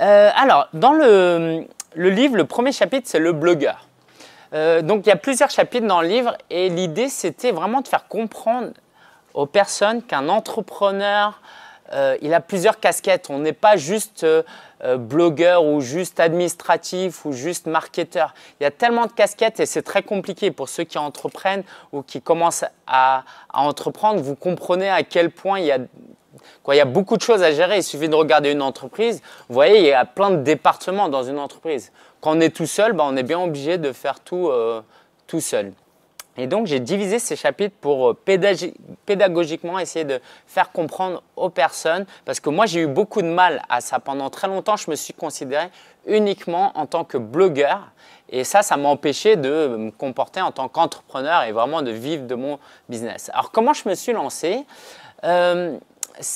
Euh, alors, dans le, livre, le premier chapitre, c'est le blogueur. Euh, donc, il y a plusieurs chapitres dans le livre et l'idée, c'était vraiment de faire comprendre aux personnes qu'un entrepreneur, euh, il a plusieurs casquettes. On n'est pas juste blogueur ou juste administratif ou juste marketeur. Il y a tellement de casquettes et c'est très compliqué pour ceux qui entreprennent ou qui commencent à entreprendre. Vous comprenez à quel point il y a Quoi, il y a beaucoup de choses à gérer. Il suffit de regarder une entreprise. Vous voyez, il y a plein de départements dans une entreprise. Quand on est tout seul, bah, on est bien obligé de faire tout euh, tout seul. Et donc, j'ai divisé ces chapitres pour euh, pédagogiquement essayer de faire comprendre aux personnes, parce que moi, j'ai eu beaucoup de mal à ça. Pendant très longtemps, je me suis considéré uniquement en tant que blogueur. Et ça, ça m'a empêché de me comporter en tant qu'entrepreneur et vraiment de vivre de mon business. Alors, comment je me suis lancé euh,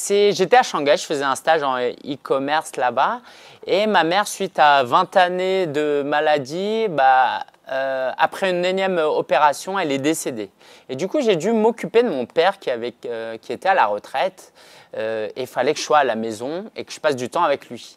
j'étais à Shanghai, je faisais un stage en e-commerce là-bas. Et ma mère, suite à 20 années de maladie, bah, euh, après une énième opération, elle est décédée. Et du coup, j'ai dû m'occuper de mon père qui, euh, était à la retraite. Euh, et il fallait que je sois à la maison et que je passe du temps avec lui.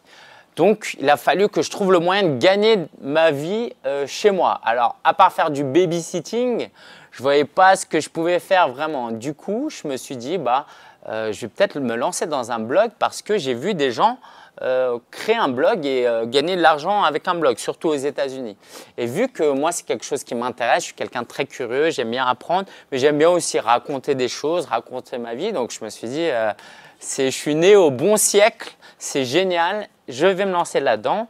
Donc, il a fallu que je trouve le moyen de gagner ma vie chez moi. Alors, à part faire du babysitting, je ne voyais pas ce que je pouvais faire vraiment. Du coup, je me suis dit, bah, euh, je vais peut-être me lancer dans un blog parce que j'ai vu des gens euh, créer un blog et euh, gagner de l'argent avec un blog, surtout aux États-Unis. Et vu que moi, c'est quelque chose qui m'intéresse, je suis quelqu'un de très curieux, j'aime bien apprendre, mais j'aime bien aussi raconter des choses, raconter ma vie. Donc, je me suis dit, je suis né au bon siècle, c'est génial, je vais me lancer là-dedans.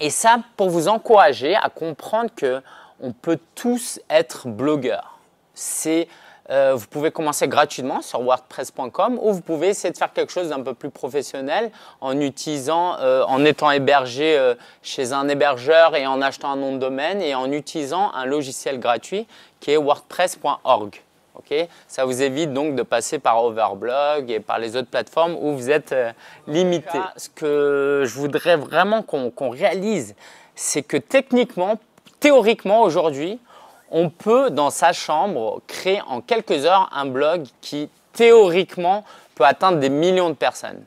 et ça, pour vous encourager à comprendre que on peut tous être blogueur. C'est euh, vous pouvez commencer gratuitement sur wordpress.com ou vous pouvez essayer de faire quelque chose d'un peu plus professionnel en utilisant, euh, en étant hébergé euh, chez un hébergeur et en achetant un nom de domaine et en utilisant un logiciel gratuit qui est wordpress.org. Ça vous évite donc de passer par Overblog et par les autres plateformes où vous êtes limité. Ce que je voudrais vraiment qu'on réalise, c'est que techniquement, théoriquement aujourd'hui, on peut dans sa chambre créer en quelques heures un blog qui théoriquement peut atteindre des millions de personnes.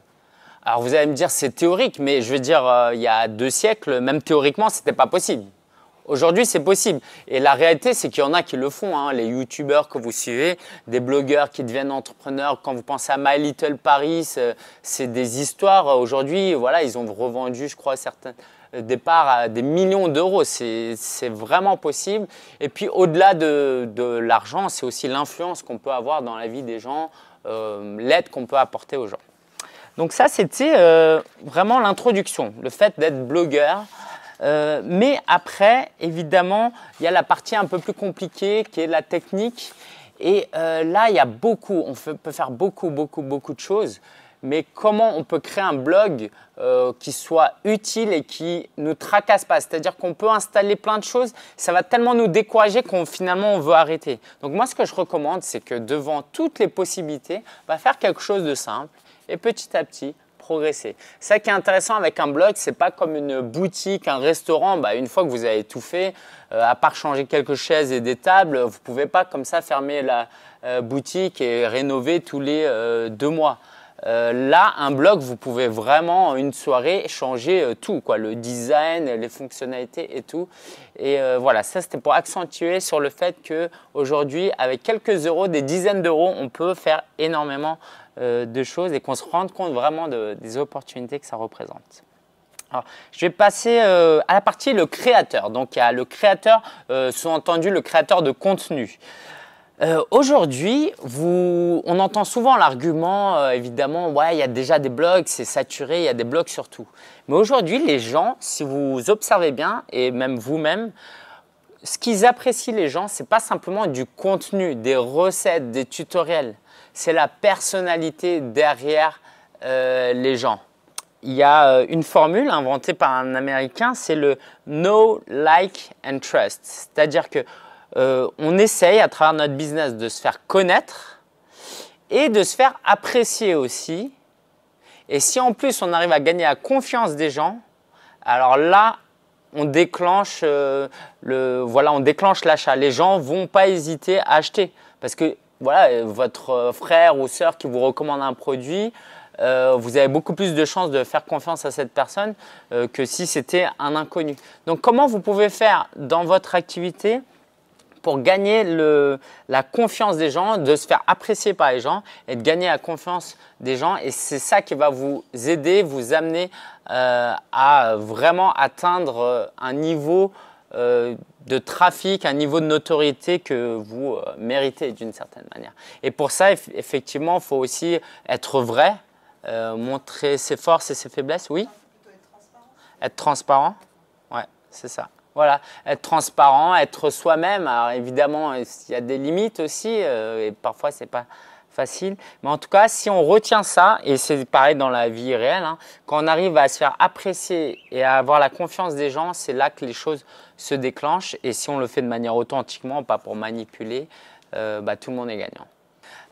Alors vous allez me dire c'est théorique, mais je veux dire euh, il y a deux siècles, même théoriquement c'était pas possible. Aujourd'hui, c'est possible. Et la réalité, c'est qu'il y en a qui le font. Hein. Les youtubeurs que vous suivez, des blogueurs qui deviennent entrepreneurs. Quand vous pensez à My Little Paris, euh, c'est des histoires. Aujourd'hui, voilà, ils ont revendu, je crois, certains départ à des millions d'euros. C'est vraiment possible. Et puis au-delà de, de l'argent, c'est aussi l'influence qu'on peut avoir dans la vie des gens, euh, l'aide qu'on peut apporter aux gens. Donc ça, c'était euh, vraiment l'introduction, le fait d'être blogueur. Euh, mais après, évidemment, il y a la partie un peu plus compliquée qui est la technique. Et là, il y a beaucoup, on peut faire beaucoup, beaucoup, beaucoup de choses mais comment on peut créer un blog euh, qui soit utile et qui ne tracasse pas. C'est-à-dire qu'on peut installer plein de choses, ça va tellement nous décourager qu'on finalement on veut arrêter. Donc moi ce que je recommande, c'est que devant toutes les possibilités, va faire quelque chose de simple et petit à petit, progresser. Ça qui est intéressant avec un blog, c'est pas comme une boutique, un restaurant. Bah, une fois que vous avez tout fait, euh, à part changer quelques chaises et des tables, vous ne pouvez pas comme ça fermer la euh, boutique et rénover tous les deux mois. Euh, là, un blog, vous pouvez vraiment une soirée changer euh, tout, quoi, le design, les fonctionnalités et tout. Et euh, voilà, ça c'était pour accentuer sur le fait que aujourd'hui, avec quelques euros, des dizaines d'euros, on peut faire énormément de choses et qu'on se rende compte vraiment des opportunités que ça représente. Alors, je vais passer à la partie le créateur. Donc, il y a le créateur, sous-entendu le créateur de contenu. Euh, aujourd'hui, on entend souvent l'argument, euh, évidemment, ouais, il y a déjà des blogs, c'est saturé, il y a des blogs surtout. Mais aujourd'hui, les gens, si vous observez bien, et même vous-même, ce qu'ils apprécient les gens, c'est pas simplement du contenu, des recettes, des tutoriels. C'est la personnalité derrière euh, les gens. Il y a une formule inventée par un Américain, c'est le know, like and trust. C'est-à-dire que euh, on essaye à travers notre business de se faire connaître et de se faire apprécier aussi. Et si en plus on arrive à gagner la confiance des gens, alors là, on déclenche euh, voilà, on déclenche l'achat. Les gens vont pas hésiter à acheter parce que voilà, votre euh, frère ou sœur qui vous recommande un produit, vous avez beaucoup plus de chances de faire confiance à cette personne que si c'était un inconnu. Donc comment vous pouvez faire dans votre activité pour gagner la confiance des gens, de se faire apprécier par les gens et de gagner la confiance des gens. Et c'est ça qui va vous aider, vous amener euh, à vraiment atteindre euh, un niveau euh, de trafic, un niveau de notoriété que vous méritez d'une certaine manière. Et pour ça, effectivement, il faut aussi être vrai, montrer ses forces et ses faiblesses, oui. Être transparent. Être transparent, ouais, c'est ça. Voilà, être transparent, être soi-même. Alors évidemment, euh, il y a des limites aussi, euh, et parfois c'est pas facile. Mais en tout cas, si on retient ça, et c'est pareil dans la vie réelle, hein, quand on arrive à se faire apprécier et à avoir la confiance des gens, c'est là que les choses se déclenchent. Et si on le fait de manière authentiquement, pas pour manipuler, euh, bah, tout le monde est gagnant.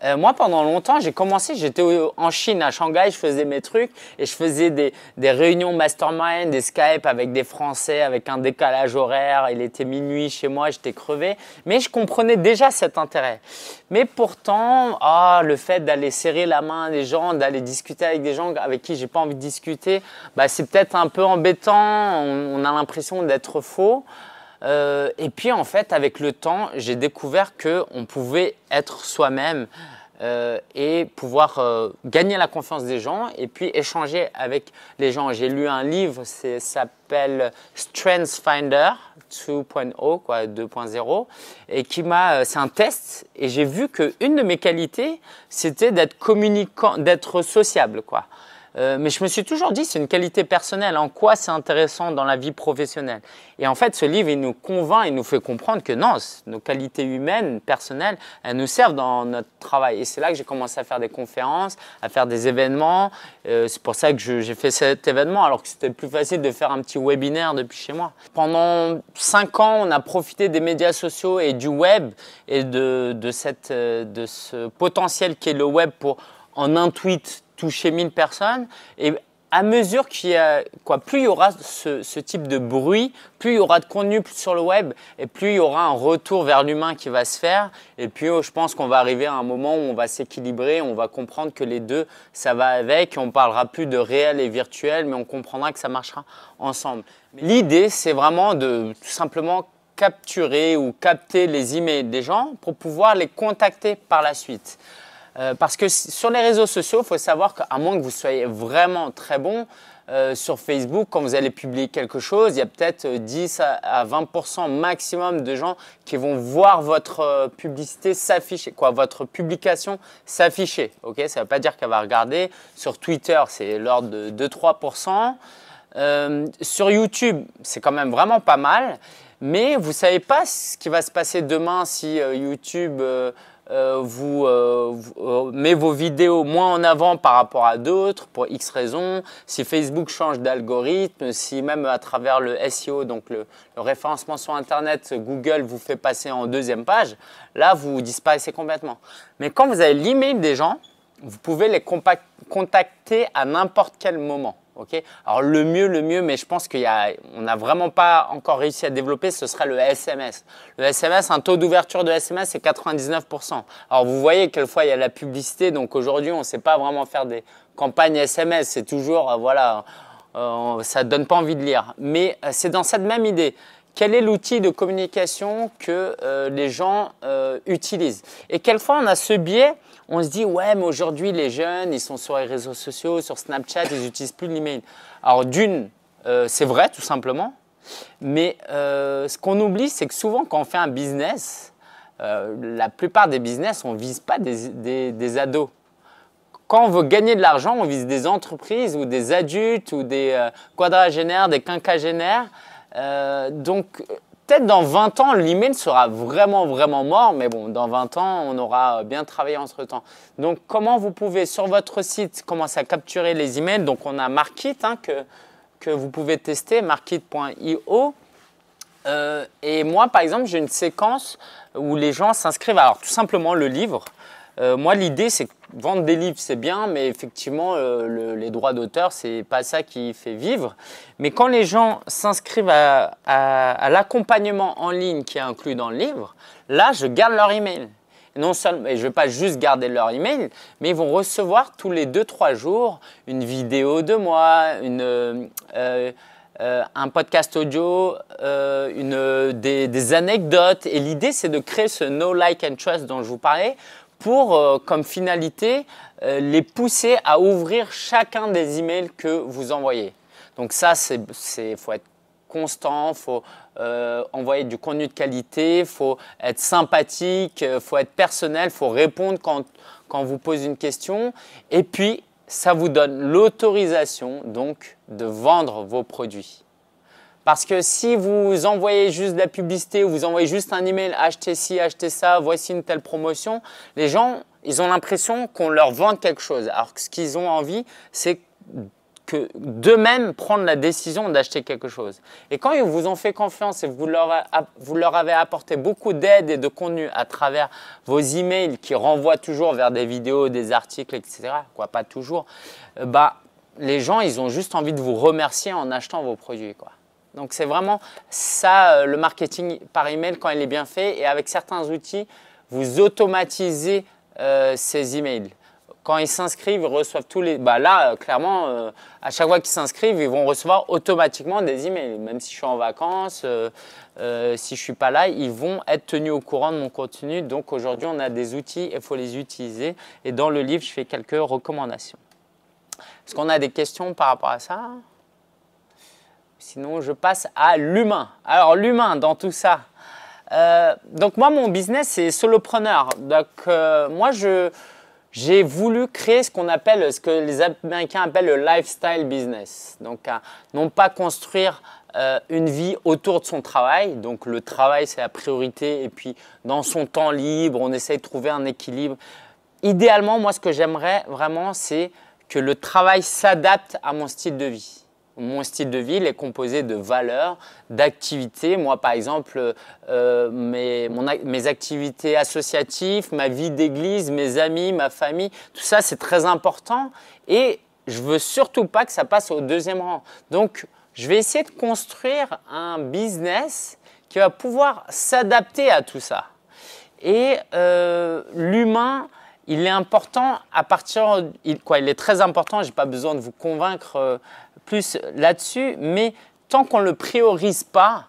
Euh, moi, pendant longtemps, j'ai commencé, j'étais en Chine, à Shanghai, je faisais mes trucs et je faisais des, réunions mastermind, des Skype avec des Français, avec un décalage horaire. Il était minuit chez moi, j'étais crevé. Mais je comprenais déjà cet intérêt. Mais pourtant, ah, le fait d'aller serrer la main des gens, d'aller discuter avec des gens avec qui j'ai pas envie de discuter, bah, c'est peut-être un peu embêtant. on a l'impression d'être faux. Euh, et puis en fait, avec le temps, j'ai découvert qu'on pouvait être soi-même euh, et pouvoir euh, gagner la confiance des gens et puis échanger avec les gens. J'ai lu un livre, ça s'appelle Strengths Finder 2.0, quoi, 2.0, et qui m'a, c'est un test et j'ai vu que une de mes qualités, c'était d'être communicant, d'être sociable, quoi. Euh, mais je me suis toujours dit, c'est une qualité personnelle. En quoi c'est intéressant dans la vie professionnelle Et en fait, ce livre, il nous convainc, il nous fait comprendre que non, nos qualités humaines, personnelles, elles nous servent dans notre travail. Et c'est là que j'ai commencé à faire des conférences, à faire des événements. Euh, c'est pour ça que j'ai fait cet événement, alors que c'était plus facile de faire un petit webinaire depuis chez moi. Pendant cinq ans, on a profité des médias sociaux et du web et de, de, cette, euh, de ce potentiel qu'est le web pour en un tweet toucher 1000 personnes. Et à mesure qu'il y a, quoi, plus il y aura ce, type de bruit, plus il y aura de contenu sur le web et plus il y aura un retour vers l'humain qui va se faire. Et puis, oh, je pense qu'on va arriver à un moment où on va s'équilibrer, on va comprendre que les deux, ça va avec. On parlera plus de réel et virtuel, mais on comprendra que ça marchera ensemble. L'idée, c'est vraiment de tout simplement capturer ou capter les emails des gens pour pouvoir les contacter par la suite. Euh, parce que sur les réseaux sociaux, il faut savoir qu'à moins que vous soyez vraiment très bon, euh, sur Facebook, quand vous allez publier quelque chose, il y a peut-être 10 euh, à 20% maximum de gens qui vont voir votre publicité s'afficher, quoi, votre publication s'afficher. Ok, ça ne veut pas dire qu'elle va regarder. Sur Twitter, c'est l'ordre de 2-3%. sur YouTube, c'est quand même vraiment pas mal, mais vous ne savez pas ce qui va se passer demain si YouTube euh, vous, euh, euh, met vos vidéos moins en avant par rapport à d'autres pour X raisons, si Facebook change d'algorithme, si même à travers le SEO, donc le, le, référencement sur Internet, Google vous fait passer en deuxième page, là vous disparaissez complètement. Mais quand vous avez l'email des gens, vous pouvez les contacter à n'importe quel moment. Alors le mieux, le mieux, mais je pense qu'on n'a vraiment pas encore réussi à développer, ce serait le SMS. Le SMS, un taux d'ouverture de SMS, c'est 99%. Alors vous voyez, quelle fois, il y a la publicité, donc aujourd'hui, on ne sait pas vraiment faire des campagnes SMS. C'est toujours, euh, voilà, euh, ça ne donne pas envie de lire. Mais euh, c'est dans cette même idée. Quel est l'outil de communication que les gens utilisent Et quelle fois on a ce biais on se dit, ouais, mais aujourd'hui, les jeunes, ils sont sur les réseaux sociaux, sur Snapchat, ils n'utilisent plus l'email. Alors, d'une, euh, c'est vrai, tout simplement. Mais euh, ce qu'on oublie, c'est que souvent, quand on fait un business, euh, la plupart des business, on ne vise pas des, des, ados. Quand on veut gagner de l'argent, on vise des entreprises ou des adultes ou des quadragénaires, des quinquagénaires. donc, Peut-être dans 20 ans, l'email sera vraiment, vraiment mort, mais bon, dans 20 ans, on aura bien travaillé entre-temps. Donc, comment vous pouvez, sur votre site, commencer à capturer les emails Donc, on a Markit hein, que, que vous pouvez tester, markit.io. Euh, et moi, par exemple, j'ai une séquence où les gens s'inscrivent. Alors, tout simplement, le livre. Euh, moi, l'idée, c'est que vendre des livres, c'est bien, mais effectivement, euh, les droits d'auteur, c'est pas ça qui fait vivre. Mais quand les gens s'inscrivent à, l'accompagnement en ligne qui est inclus dans le livre, là, je garde leur email. non seulement, je ne vais pas juste garder leur email, mais ils vont recevoir tous les 2-3 jours une vidéo de moi, euh, un podcast audio, une, des, des, anecdotes. Et l'idée, c'est de créer ce no like and trust dont je vous parlais pour euh, comme finalité euh, les pousser à ouvrir chacun des emails que vous envoyez. Donc ça, c'est faut être constant, faut euh, envoyer du contenu de qualité, faut être sympathique, faut être personnel, faut répondre quand quand vous pose une question. Et puis ça vous donne l'autorisation donc de vendre vos produits. Parce que si vous envoyez juste de la publicité ou vous envoyez juste un email, achetez ci, achetez ça, voici une telle promotion, les gens, ils ont l'impression qu'on leur vend quelque chose. Alors ce qu'ils ont envie, c'est que d'eux-mêmes prendre la décision d'acheter quelque chose. Et quand ils vous ont fait confiance et vous leur, vous leur avez apporté beaucoup d'aide et de contenu à travers vos emails qui renvoient toujours vers des vidéos, des articles, etc., quoi, pas toujours, euh, bah, les gens, ils ont juste envie de vous remercier en achetant vos produits, quoi. Donc c'est vraiment ça euh, le marketing par email quand il est bien fait et avec certains outils, vous automatisez euh, ces emails. Quand ils s'inscrivent, ils reçoivent tous les. Bah, là, euh, clairement, à chaque fois qu'ils s'inscrivent, ils vont recevoir automatiquement des emails. Même si je suis en vacances, si je ne suis pas là, ils vont être tenus au courant de mon contenu. Donc aujourd'hui, on a des outils et il faut les utiliser. Et dans le livre, je fais quelques recommandations. Est-ce qu'on a des questions par rapport à ça Sinon, je passe à l'humain. Alors, l'humain dans tout ça. Euh, donc, moi, mon business, c'est solopreneur. Donc, euh, moi, je, j'ai voulu créer ce qu'on appelle, ce que les Américains appellent le lifestyle business. Donc, euh, non pas construire une vie autour de son travail. Donc, le travail, c'est la priorité. Et puis, dans son temps libre, on essaye de trouver un équilibre. Idéalement, moi, ce que j'aimerais vraiment, c'est que le travail s'adapte à mon style de vie. Mon style de vie est composé de valeurs, d'activités. Moi, par exemple, euh, mes, activités associatives, ma vie d'église, mes amis, ma famille, tout ça, c'est très important. Et je veux surtout pas que ça passe au deuxième rang. Donc, je vais essayer de construire un business qui va pouvoir s'adapter à tout ça. Et euh, l'humain, il est important à partir, il, quoi, il est très important, j'ai pas besoin de vous convaincre euh, plus là-dessus, mais tant qu'on ne le priorise pas,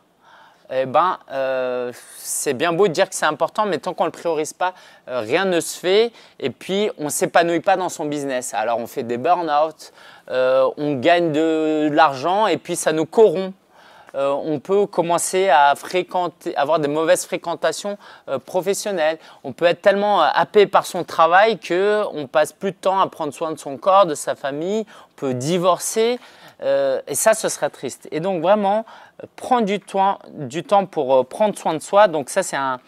eh ben, euh, c'est bien beau de dire que c'est important, mais tant qu'on ne le priorise pas, euh, rien ne se fait. Et puis, on ne s'épanouit pas dans son business. Alors, on fait des burn-out, on gagne de l'argent et puis ça nous corrompt. Euh, on peut commencer à avoir des mauvaises fréquentations euh, professionnelles. On peut être tellement euh, happé par son travail que on passe plus de temps à prendre soin de son corps, de sa famille. On peut divorcer et ça, ce sera triste. Et donc vraiment, prendre du temps, du temps pour prendre soin de soi. Donc ça, c'est un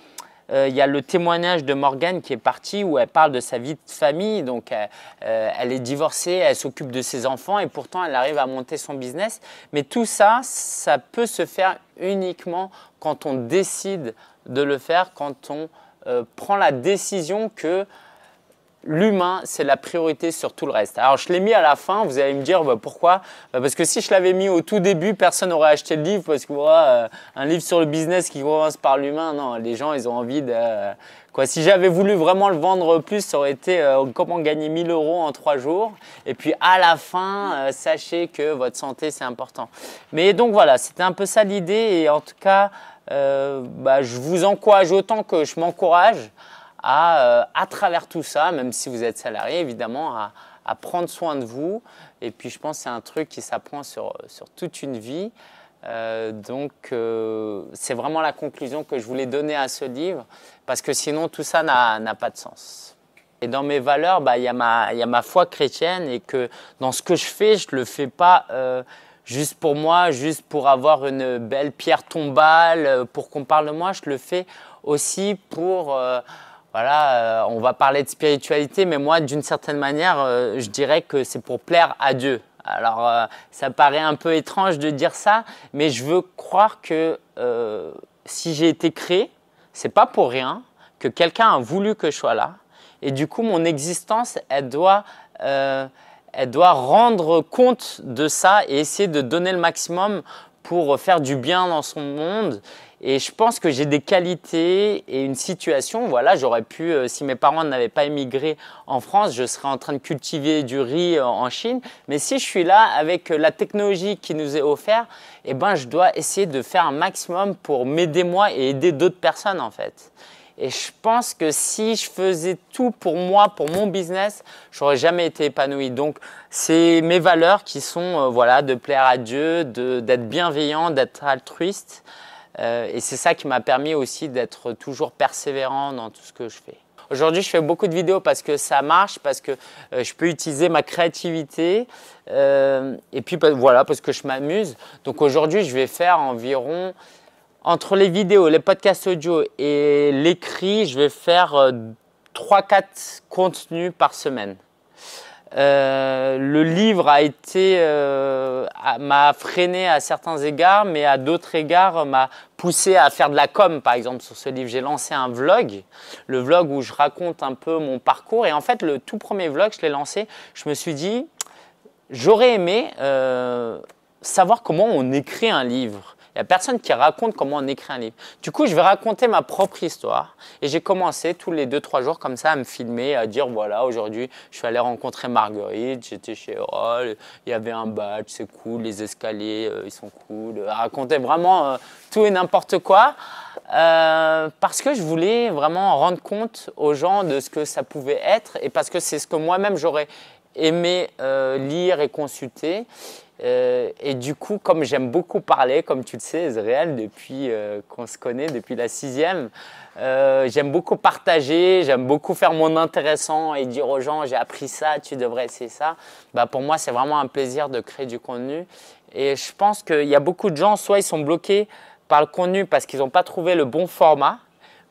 euh, il y a le témoignage de Morgane qui est parti où elle parle de sa vie de famille. Donc, euh, elle, est divorcée, elle s'occupe de ses enfants et pourtant elle arrive à monter son business. Mais tout ça, ça peut se faire uniquement quand on décide de le faire, quand on euh, prend la décision que l'humain, c'est la priorité sur tout le reste. Alors, je l'ai mis à la fin, vous allez me dire bah, pourquoi bah, Parce que si je l'avais mis au tout début, personne n'aurait acheté le livre parce que euh, un livre sur le business qui commence par l'humain, non, les gens, ils ont envie de. Euh, quoi, si j'avais voulu vraiment le vendre plus, ça aurait été euh, comment gagner 1000 euros en 3 jours. Et puis à la fin, sachez que votre santé, c'est important. Mais donc voilà, c'était un peu ça l'idée. Et en tout cas, bah, je vous encourage autant que je m'encourage euh, à, travers tout ça, même si vous êtes salarié, évidemment, à, prendre soin de vous. Et puis je pense que c'est un truc qui s'apprend sur, sur, toute une vie. Euh, donc euh, c'est vraiment la conclusion que je voulais donner à ce livre, parce que sinon tout ça n'a pas de sens. Et dans mes valeurs, bah, il y, y, a ma foi chrétienne et que dans ce que je fais, je ne le fais pas juste pour moi, juste pour avoir une belle pierre tombale, pour qu'on parle de moi, je le fais aussi pour voilà, euh, on va parler de spiritualité, mais moi, d'une certaine manière, euh, je dirais que c'est pour plaire à Dieu. Alors, euh, ça paraît un peu étrange de dire ça, mais je veux croire que si j'ai été créé, c'est pas pour rien que quelqu'un a voulu que je sois là. Et du coup, mon existence, elle doit, elle doit rendre compte de ça et essayer de donner le maximum pour faire du bien dans son monde et je pense que j'ai des qualités et une situation, voilà, j'aurais pu, euh, si mes parents n'avaient pas émigré en France, je serais en train de cultiver du riz euh, en Chine. Mais si je suis là avec euh, la technologie qui nous est offerte, eh ben, je dois essayer de faire un maximum pour m'aider moi et aider d'autres personnes en fait. Et je pense que si je faisais tout pour moi, pour mon business, j'aurais jamais été épanoui. Donc, c'est mes valeurs qui sont, voilà, de plaire à Dieu, d'être bienveillant, d'être altruiste. Euh, et c'est ça qui m'a permis aussi d'être toujours persévérant dans tout ce que je fais. Aujourd'hui, je fais beaucoup de vidéos parce que ça marche, parce que euh, je peux utiliser ma créativité euh, et puis bah, voilà, parce que je m'amuse. Donc aujourd'hui, je vais faire environ, entre les vidéos, les podcasts audio et l'écrit, je vais faire 3-4 contenus par semaine. Euh, le livre a été euh, m'a freiné à certains égards, mais à d'autres égards m'a poussé à faire de la com, par exemple, sur ce livre. J'ai lancé un vlog, le vlog où je raconte un peu mon parcours. Et en fait, le tout premier vlog, je l'ai lancé, je me suis dit, j'aurais aimé euh, savoir comment on écrit un livre. Il n'y a personne qui raconte comment on écrit un livre. Du coup, je vais raconter ma propre histoire. Et j'ai commencé tous les deux, trois jours comme ça à me filmer, à dire voilà, aujourd'hui, je suis allé rencontrer Marguerite, j'étais chez Roll, il y avait un badge, c'est cool, les escaliers, euh, ils sont cool. À raconter vraiment euh, tout et n'importe quoi. Euh, parce que je voulais vraiment rendre compte aux gens de ce que ça pouvait être et parce que c'est ce que moi-même j'aurais aimé lire et consulter. Euh, et du coup, comme j'aime beaucoup parler, comme tu le sais, Israël, depuis euh, qu'on se connaît, depuis la sixième, euh, j'aime beaucoup partager, j'aime beaucoup faire mon intéressant et dire aux gens j'ai appris ça, tu devrais essayer ça. Bah, pour moi, c'est vraiment un plaisir de créer du contenu. Et je pense qu'il y a beaucoup de gens, soit ils sont bloqués par le contenu parce qu'ils n'ont pas trouvé le bon format,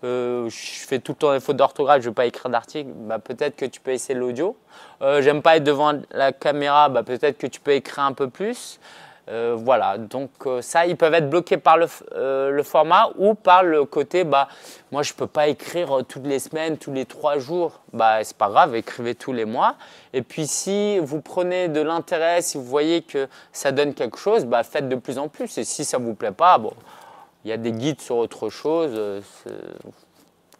euh, je fais tout le temps des fautes d'orthographe, je ne veux pas écrire d'article, bah, peut-être que tu peux essayer l'audio. Euh, J'aime pas être devant la caméra, bah, peut-être que tu peux écrire un peu plus. Euh, voilà, donc euh, ça, ils peuvent être bloqués par le, format ou par le côté, bah, moi je ne peux pas écrire toutes les semaines, tous les trois jours, bah, c'est pas grave, écrivez tous les mois. Et puis si vous prenez de l'intérêt, si vous voyez que ça donne quelque chose, bah, faites de plus en plus. Et si ça ne vous plaît pas, bon, il y a des guides sur autre chose. Euh,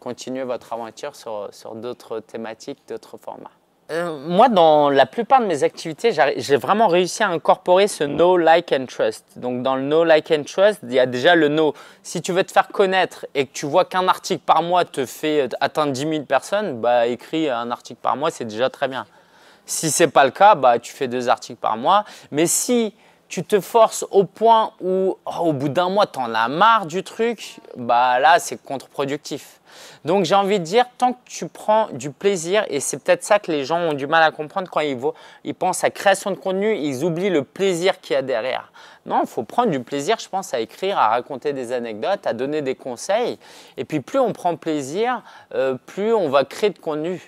Continuez votre aventure sur, sur d'autres thématiques, d'autres formats. Euh, moi, dans la plupart de mes activités, j'ai vraiment réussi à incorporer ce no like and trust. Donc, dans le no like and trust, il y a déjà le no. Si tu veux te faire connaître et que tu vois qu'un article par mois te fait euh, atteindre 10 000 personnes, bah, écris un article par mois, c'est déjà très bien. Si ce n'est pas le cas, bah, tu fais deux articles par mois. Mais si tu te forces au point où oh, au bout d'un mois, tu en as marre du truc, bah là, c'est contre-productif. Donc j'ai envie de dire, tant que tu prends du plaisir, et c'est peut-être ça que les gens ont du mal à comprendre quand ils, ils pensent à création de contenu, ils oublient le plaisir qu'il y a derrière. Non, il faut prendre du plaisir, je pense, à écrire, à raconter des anecdotes, à donner des conseils. Et puis plus on prend plaisir, euh, plus on va créer de contenu.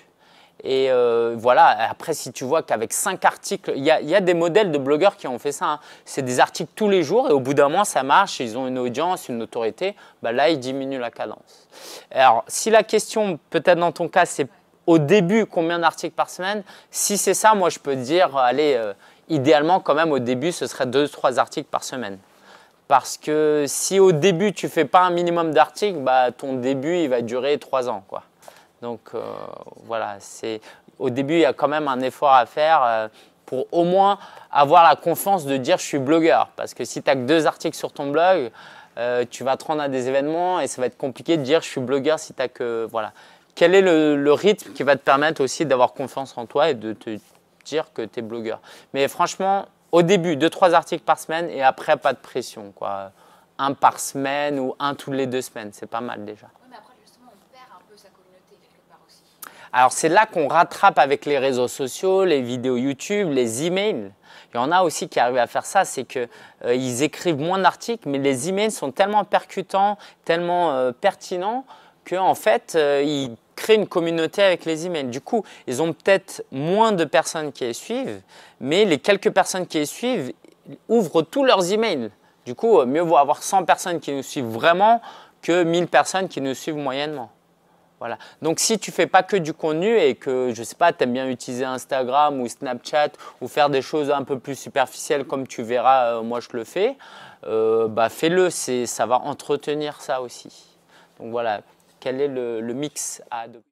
Et euh, voilà, après, si tu vois qu'avec cinq articles, il y, a des modèles de blogueurs qui ont fait ça. Hein. C'est des articles tous les jours et au bout d'un moment, ça marche, ils ont une audience, une autorité. Bah, là, ils diminuent la cadence. Alors, si la question, peut-être dans ton cas, c'est au début combien d'articles par semaine, si c'est ça, moi, je peux te dire, allez, euh, idéalement, quand même, au début, ce serait deux, trois articles par semaine. Parce que si au début, tu fais pas un minimum d'articles, bah, ton début, il va durer trois ans. quoi. Donc euh, voilà, c'est au début, il y a quand même un effort à faire euh, pour au moins avoir la confiance de dire je suis blogueur. Parce que si tu n'as que deux articles sur ton blog, euh, tu vas te rendre à des événements et ça va être compliqué de dire je suis blogueur si tu que… Voilà. Quel est le, rythme qui va te permettre aussi d'avoir confiance en toi et de te dire que tu es blogueur Mais franchement, au début, deux, trois articles par semaine et après, pas de pression. Quoi. Un par semaine ou un tous les deux semaines, c'est pas mal déjà. Alors c'est là qu'on rattrape avec les réseaux sociaux, les vidéos YouTube, les emails. Il y en a aussi qui arrivent à faire ça, c'est qu'ils euh, écrivent moins d'articles, mais les emails sont tellement percutants, tellement euh, pertinents qu'en fait, euh, ils créent une communauté avec les emails. Du coup, ils ont peut-être moins de personnes qui les suivent, mais les quelques personnes qui les suivent ouvrent tous leurs emails. Du coup, mieux vaut avoir 100 personnes qui nous suivent vraiment que 1000 personnes qui nous suivent moyennement. Voilà. Donc si tu fais pas que du contenu et que je sais pas, tu aimes bien utiliser Instagram ou Snapchat ou faire des choses un peu plus superficielles comme tu verras, euh, moi je le fais, euh, bah fais-le, ça va entretenir ça aussi. Donc voilà, quel est le, le mix à adopter